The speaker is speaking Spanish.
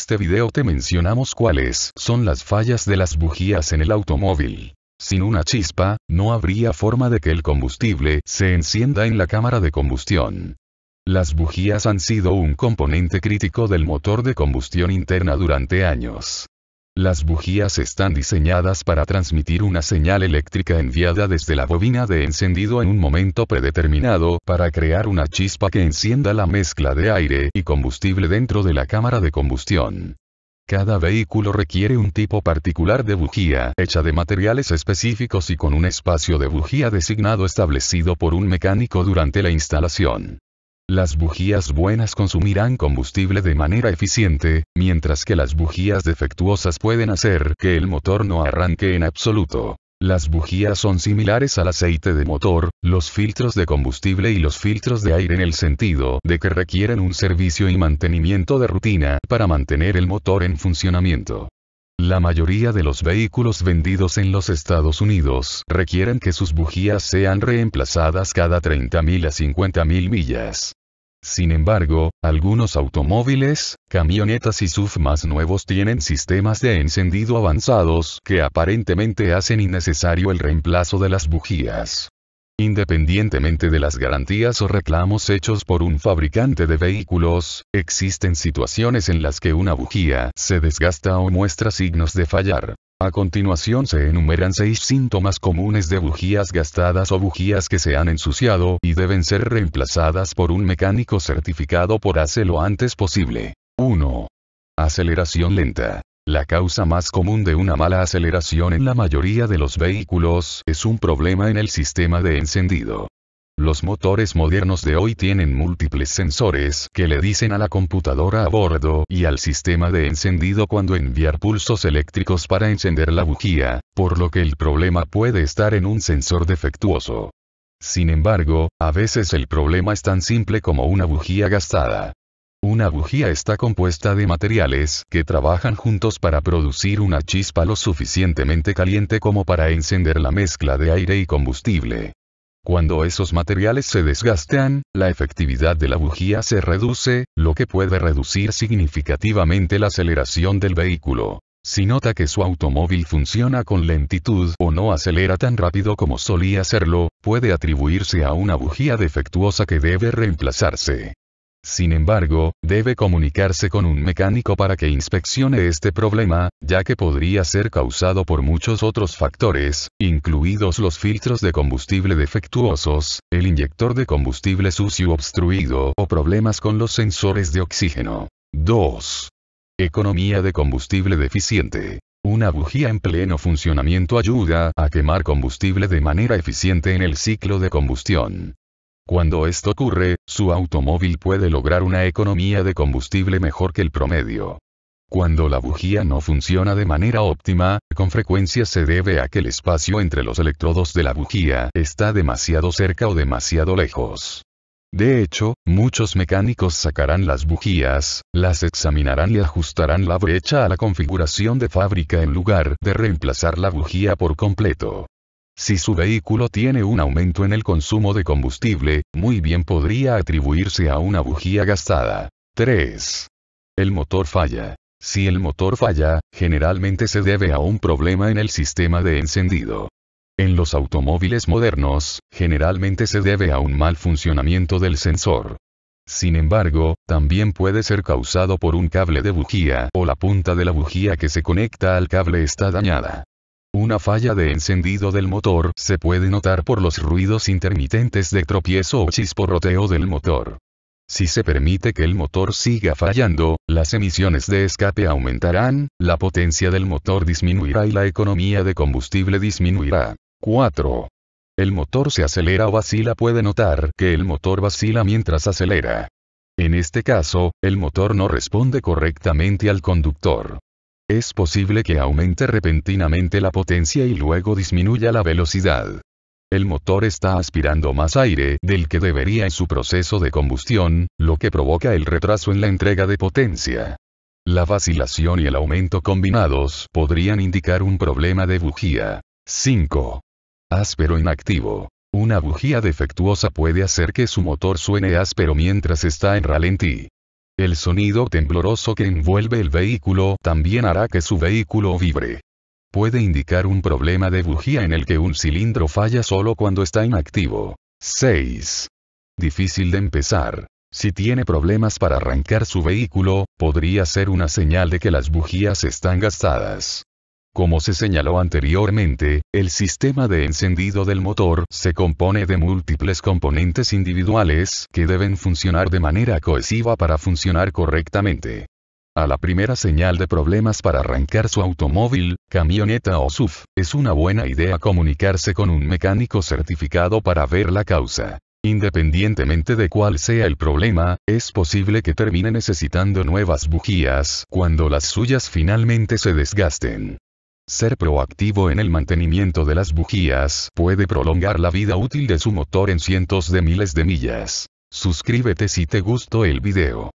En este video te mencionamos cuáles son las fallas de las bujías en el automóvil. Sin una chispa, no habría forma de que el combustible se encienda en la cámara de combustión. Las bujías han sido un componente crítico del motor de combustión interna durante años. Las bujías están diseñadas para transmitir una señal eléctrica enviada desde la bobina de encendido en un momento predeterminado para crear una chispa que encienda la mezcla de aire y combustible dentro de la cámara de combustión. Cada vehículo requiere un tipo particular de bujía, hecha de materiales específicos y con un espacio de bujía designado establecido por un mecánico durante la instalación. Las bujías buenas consumirán combustible de manera eficiente, mientras que las bujías defectuosas pueden hacer que el motor no arranque en absoluto. Las bujías son similares al aceite de motor, los filtros de combustible y los filtros de aire en el sentido de que requieren un servicio y mantenimiento de rutina para mantener el motor en funcionamiento. La mayoría de los vehículos vendidos en los Estados Unidos requieren que sus bujías sean reemplazadas cada 30.000 a 50.000 millas. Sin embargo, algunos automóviles, camionetas y SUV más nuevos tienen sistemas de encendido avanzados que aparentemente hacen innecesario el reemplazo de las bujías. Independientemente de las garantías o reclamos hechos por un fabricante de vehículos, existen situaciones en las que una bujía se desgasta o muestra signos de fallar. A continuación se enumeran seis síntomas comunes de bujías gastadas o bujías que se han ensuciado y deben ser reemplazadas por un mecánico certificado por hacerlo antes posible. 1. Aceleración lenta. La causa más común de una mala aceleración en la mayoría de los vehículos es un problema en el sistema de encendido. Los motores modernos de hoy tienen múltiples sensores que le dicen a la computadora a bordo y al sistema de encendido cuando enviar pulsos eléctricos para encender la bujía, por lo que el problema puede estar en un sensor defectuoso. Sin embargo, a veces el problema es tan simple como una bujía gastada. Una bujía está compuesta de materiales que trabajan juntos para producir una chispa lo suficientemente caliente como para encender la mezcla de aire y combustible. Cuando esos materiales se desgastan, la efectividad de la bujía se reduce, lo que puede reducir significativamente la aceleración del vehículo. Si nota que su automóvil funciona con lentitud o no acelera tan rápido como solía hacerlo, puede atribuirse a una bujía defectuosa que debe reemplazarse. Sin embargo, debe comunicarse con un mecánico para que inspeccione este problema, ya que podría ser causado por muchos otros factores, incluidos los filtros de combustible defectuosos, el inyector de combustible sucio obstruido o problemas con los sensores de oxígeno. 2. Economía de combustible deficiente. Una bujía en pleno funcionamiento ayuda a quemar combustible de manera eficiente en el ciclo de combustión. Cuando esto ocurre, su automóvil puede lograr una economía de combustible mejor que el promedio. Cuando la bujía no funciona de manera óptima, con frecuencia se debe a que el espacio entre los electrodos de la bujía está demasiado cerca o demasiado lejos. De hecho, muchos mecánicos sacarán las bujías, las examinarán y ajustarán la brecha a la configuración de fábrica en lugar de reemplazar la bujía por completo. Si su vehículo tiene un aumento en el consumo de combustible, muy bien podría atribuirse a una bujía gastada. 3. El motor falla. Si el motor falla, generalmente se debe a un problema en el sistema de encendido. En los automóviles modernos, generalmente se debe a un mal funcionamiento del sensor. Sin embargo, también puede ser causado por un cable de bujía o la punta de la bujía que se conecta al cable está dañada. Una falla de encendido del motor se puede notar por los ruidos intermitentes de tropiezo o chisporroteo del motor. Si se permite que el motor siga fallando, las emisiones de escape aumentarán, la potencia del motor disminuirá y la economía de combustible disminuirá. 4. El motor se acelera o vacila puede notar que el motor vacila mientras acelera. En este caso, el motor no responde correctamente al conductor. Es posible que aumente repentinamente la potencia y luego disminuya la velocidad. El motor está aspirando más aire del que debería en su proceso de combustión, lo que provoca el retraso en la entrega de potencia. La vacilación y el aumento combinados podrían indicar un problema de bujía. 5. Áspero inactivo. Una bujía defectuosa puede hacer que su motor suene áspero mientras está en ralentí. El sonido tembloroso que envuelve el vehículo también hará que su vehículo vibre. Puede indicar un problema de bujía en el que un cilindro falla solo cuando está inactivo. 6. Difícil de empezar. Si tiene problemas para arrancar su vehículo, podría ser una señal de que las bujías están gastadas. Como se señaló anteriormente, el sistema de encendido del motor se compone de múltiples componentes individuales que deben funcionar de manera cohesiva para funcionar correctamente. A la primera señal de problemas para arrancar su automóvil, camioneta o SUV, es una buena idea comunicarse con un mecánico certificado para ver la causa. Independientemente de cuál sea el problema, es posible que termine necesitando nuevas bujías cuando las suyas finalmente se desgasten. Ser proactivo en el mantenimiento de las bujías puede prolongar la vida útil de su motor en cientos de miles de millas. Suscríbete si te gustó el video.